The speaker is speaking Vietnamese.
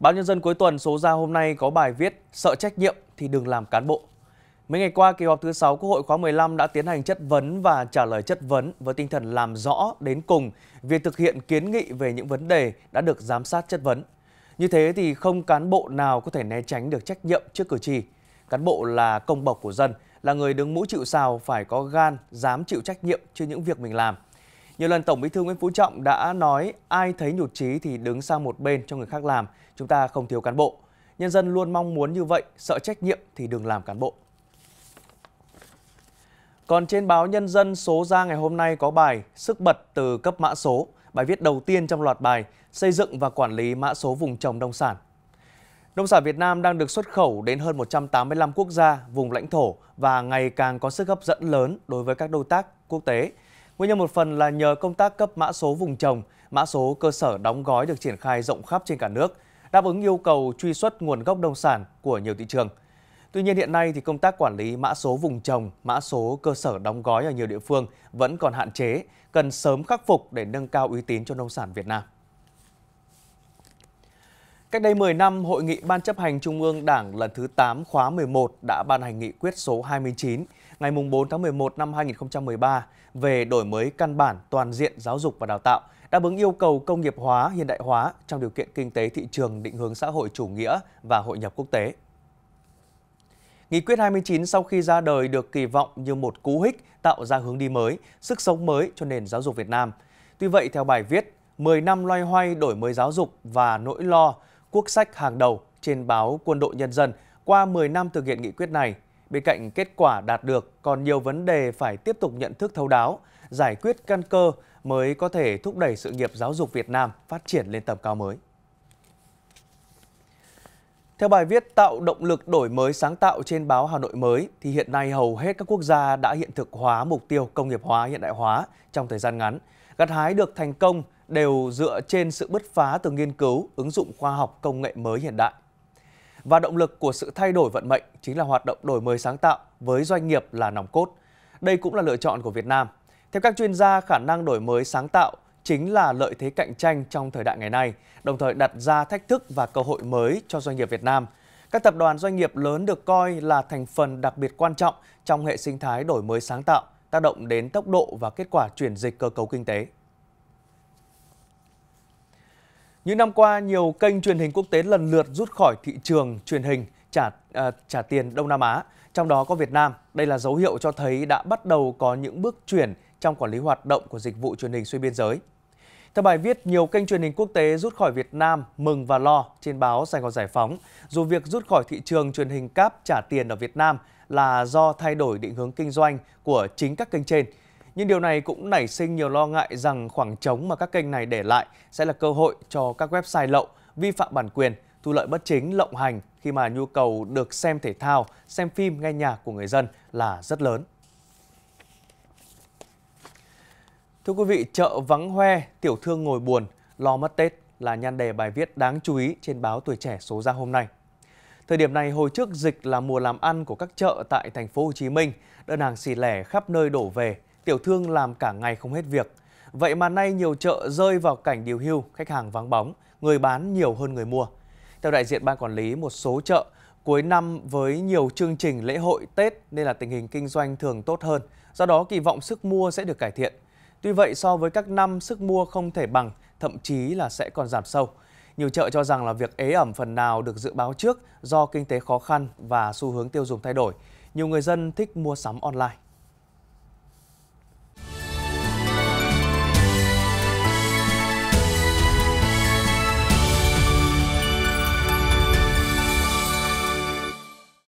Báo Nhân dân cuối tuần số ra hôm nay có bài viết Sợ trách nhiệm thì đừng làm cán bộ. Mấy ngày qua, kỳ họp thứ 6 Quốc hội khóa 15 đã tiến hành chất vấn và trả lời chất vấn với tinh thần làm rõ đến cùng việc thực hiện kiến nghị về những vấn đề đã được giám sát chất vấn. Như thế thì không cán bộ nào có thể né tránh được trách nhiệm trước cử tri. Cán bộ là công bộc của dân, là người đứng mũ chịu sào phải có gan, dám chịu trách nhiệm trước những việc mình làm – nhiều lần Tổng Bí thư Nguyễn Phú Trọng đã nói ai thấy nhụt chí thì đứng sang một bên cho người khác làm, chúng ta không thiếu cán bộ. Nhân dân luôn mong muốn như vậy, sợ trách nhiệm thì đừng làm cán bộ. Còn trên báo Nhân dân số ra ngày hôm nay có bài Sức bật từ cấp mã số, bài viết đầu tiên trong loạt bài Xây dựng và quản lý mã số vùng trồng nông sản. Nông sản Việt Nam đang được xuất khẩu đến hơn 185 quốc gia, vùng lãnh thổ và ngày càng có sức hấp dẫn lớn đối với các đối tác quốc tế – Nguyên nhân một phần là nhờ công tác cấp mã số vùng trồng, mã số cơ sở đóng gói được triển khai rộng khắp trên cả nước, đáp ứng yêu cầu truy xuất nguồn gốc nông sản của nhiều thị trường. Tuy nhiên hiện nay thì công tác quản lý mã số vùng trồng, mã số cơ sở đóng gói ở nhiều địa phương vẫn còn hạn chế, cần sớm khắc phục để nâng cao uy tín cho nông sản Việt Nam. Cách đây 10 năm, Hội nghị Ban chấp hành Trung ương Đảng lần thứ 8 khóa 11 đã ban hành nghị quyết số 29 ngày 4 tháng 11 năm 2013 về đổi mới căn bản toàn diện giáo dục và đào tạo, đáp ứng yêu cầu công nghiệp hóa, hiện đại hóa trong điều kiện kinh tế thị trường định hướng xã hội chủ nghĩa và hội nhập quốc tế. Nghị quyết 29 sau khi ra đời được kỳ vọng như một cú hích tạo ra hướng đi mới, sức sống mới cho nền giáo dục Việt Nam. Tuy vậy, theo bài viết, 10 năm loay hoay đổi mới giáo dục và nỗi lo quốc sách hàng đầu trên báo Quân đội Nhân dân qua 10 năm thực hiện nghị quyết này. Bên cạnh kết quả đạt được, còn nhiều vấn đề phải tiếp tục nhận thức thấu đáo, giải quyết căn cơ mới có thể thúc đẩy sự nghiệp giáo dục Việt Nam phát triển lên tầm cao mới. Theo bài viết Tạo động lực đổi mới sáng tạo trên báo Hà Nội mới thì hiện nay hầu hết các quốc gia đã hiện thực hóa mục tiêu công nghiệp hóa hiện đại hóa trong thời gian ngắn. Gặt hái được thành công đều dựa trên sự bứt phá từ nghiên cứu, ứng dụng khoa học công nghệ mới hiện đại. Và động lực của sự thay đổi vận mệnh chính là hoạt động đổi mới sáng tạo với doanh nghiệp là nòng cốt. Đây cũng là lựa chọn của Việt Nam. Theo các chuyên gia, khả năng đổi mới sáng tạo chính là lợi thế cạnh tranh trong thời đại ngày nay, đồng thời đặt ra thách thức và cơ hội mới cho doanh nghiệp Việt Nam. Các tập đoàn doanh nghiệp lớn được coi là thành phần đặc biệt quan trọng trong hệ sinh thái đổi mới sáng tạo, tác động đến tốc độ và kết quả chuyển dịch cơ cấu kinh tế. Những năm qua, nhiều kênh truyền hình quốc tế lần lượt rút khỏi thị trường truyền hình trả uh, trả tiền Đông Nam Á, trong đó có Việt Nam. Đây là dấu hiệu cho thấy đã bắt đầu có những bước chuyển trong quản lý hoạt động của dịch vụ truyền hình xuyên biên giới. Theo bài viết, nhiều kênh truyền hình quốc tế rút khỏi Việt Nam mừng và lo trên báo Sài Gòn Giải Phóng, dù việc rút khỏi thị trường truyền hình cáp trả tiền ở Việt Nam là do thay đổi định hướng kinh doanh của chính các kênh trên. Nhưng điều này cũng nảy sinh nhiều lo ngại rằng khoảng trống mà các kênh này để lại sẽ là cơ hội cho các website lậu, vi phạm bản quyền, thu lợi bất chính, lộng hành khi mà nhu cầu được xem thể thao, xem phim, nghe nhạc của người dân là rất lớn. Thưa quý vị, chợ vắng hoe, tiểu thương ngồi buồn, lo mất Tết là nhan đề bài viết đáng chú ý trên báo Tuổi Trẻ số ra hôm nay. Thời điểm này hồi trước dịch là mùa làm ăn của các chợ tại thành phố Hồ Chí Minh, đơn hàng xì lẻ khắp nơi đổ về, tiểu thương làm cả ngày không hết việc. Vậy mà nay nhiều chợ rơi vào cảnh điều hưu, khách hàng vắng bóng, người bán nhiều hơn người mua. Theo đại diện ban quản lý một số chợ, cuối năm với nhiều chương trình lễ hội Tết nên là tình hình kinh doanh thường tốt hơn, do đó kỳ vọng sức mua sẽ được cải thiện. Tuy vậy so với các năm sức mua không thể bằng, thậm chí là sẽ còn giảm sâu. Nhiều chợ cho rằng là việc ế ẩm phần nào được dự báo trước do kinh tế khó khăn và xu hướng tiêu dùng thay đổi. Nhiều người dân thích mua sắm online.